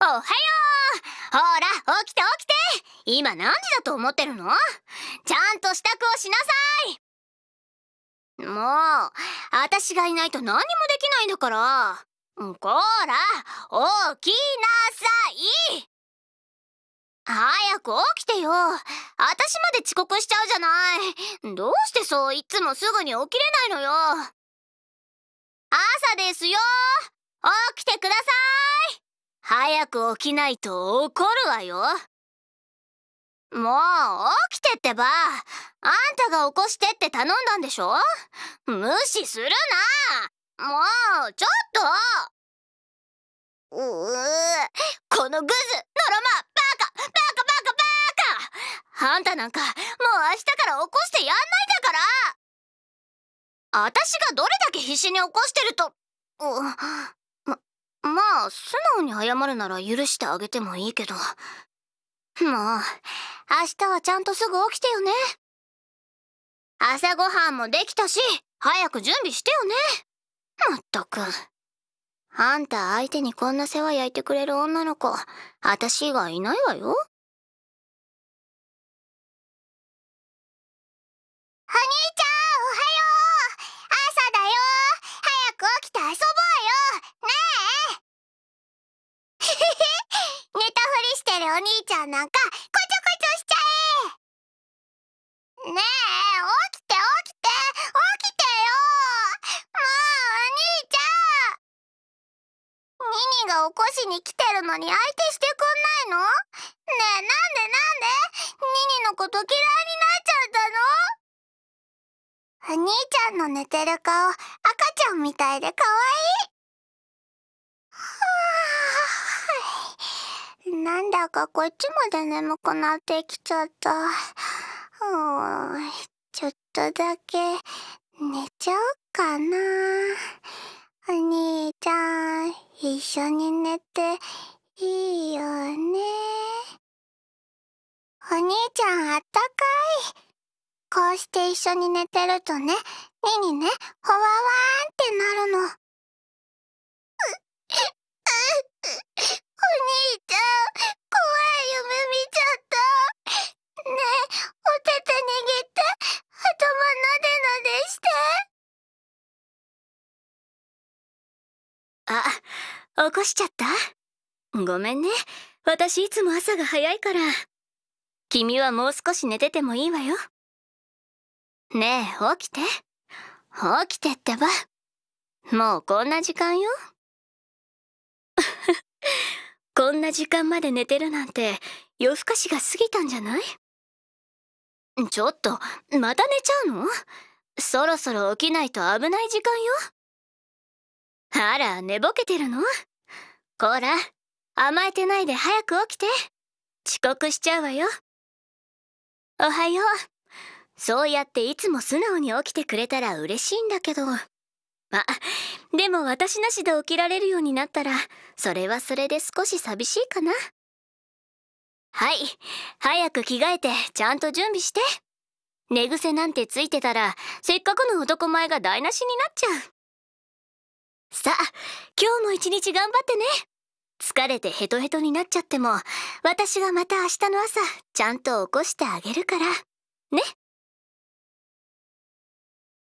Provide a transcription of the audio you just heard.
おはようほら起きて起きて今何時だと思ってるのちゃんと支度をしなさいもう私がいないと何もできないんだからこら起きなさい早く起きてよ私まで遅刻しちゃうじゃないどうしてそういつもすぐに起きれないのよ朝ですよ起きてください早く起きないと怒るわよもう起きてってばあんたが起こしてって頼んだんでしょ無視するなもうちょっとううこのグズノろマバカバカバカバカあんたなんかもう明日から起こしてやんないんだから私がどれだけ必死に起こしてるとうまあ素直に謝るなら許してあげてもいいけどもう明日はちゃんとすぐ起きてよね朝ごはんもできたし早く準備してよねまったくあんた相手にこんな世話焼いてくれる女の子私以外いないわよハニお兄ちゃんなんかこちょこちょしちゃえねえ起きて起きて起きてよもうお兄ちゃんニニが起こしに来てるのに相手してくんないのねえなんでなんでニニのこと嫌いになっちゃったのお兄ちゃんの寝てる顔赤ちゃんみたいで可愛いはぁ、あなんかこっちまで眠くなってきちゃった。うーん、ちょっとだけ寝ちゃおうかな。お兄ちゃん、一緒に寝ていいよね。お兄ちゃんあったかい。こうして一緒に寝てるとね、ニにね、ほわわーんってなるの。お兄あ、起こしちゃったごめんね。私いつも朝が早いから。君はもう少し寝ててもいいわよ。ねえ、起きて。起きてってば。もうこんな時間よ。こんな時間まで寝てるなんて夜更かしが過ぎたんじゃないちょっと、また寝ちゃうのそろそろ起きないと危ない時間よ。あら寝ぼけてるのこら甘えてないで早く起きて遅刻しちゃうわよおはようそうやっていつも素直に起きてくれたら嬉しいんだけどまでも私なしで起きられるようになったらそれはそれで少し寂しいかなはい早く着替えてちゃんと準備して寝癖なんてついてたらせっかくの男前が台無しになっちゃうさあ今日も一日頑張ってね疲れてヘトヘトになっちゃっても私がまた明日の朝ちゃんと起こしてあげるからね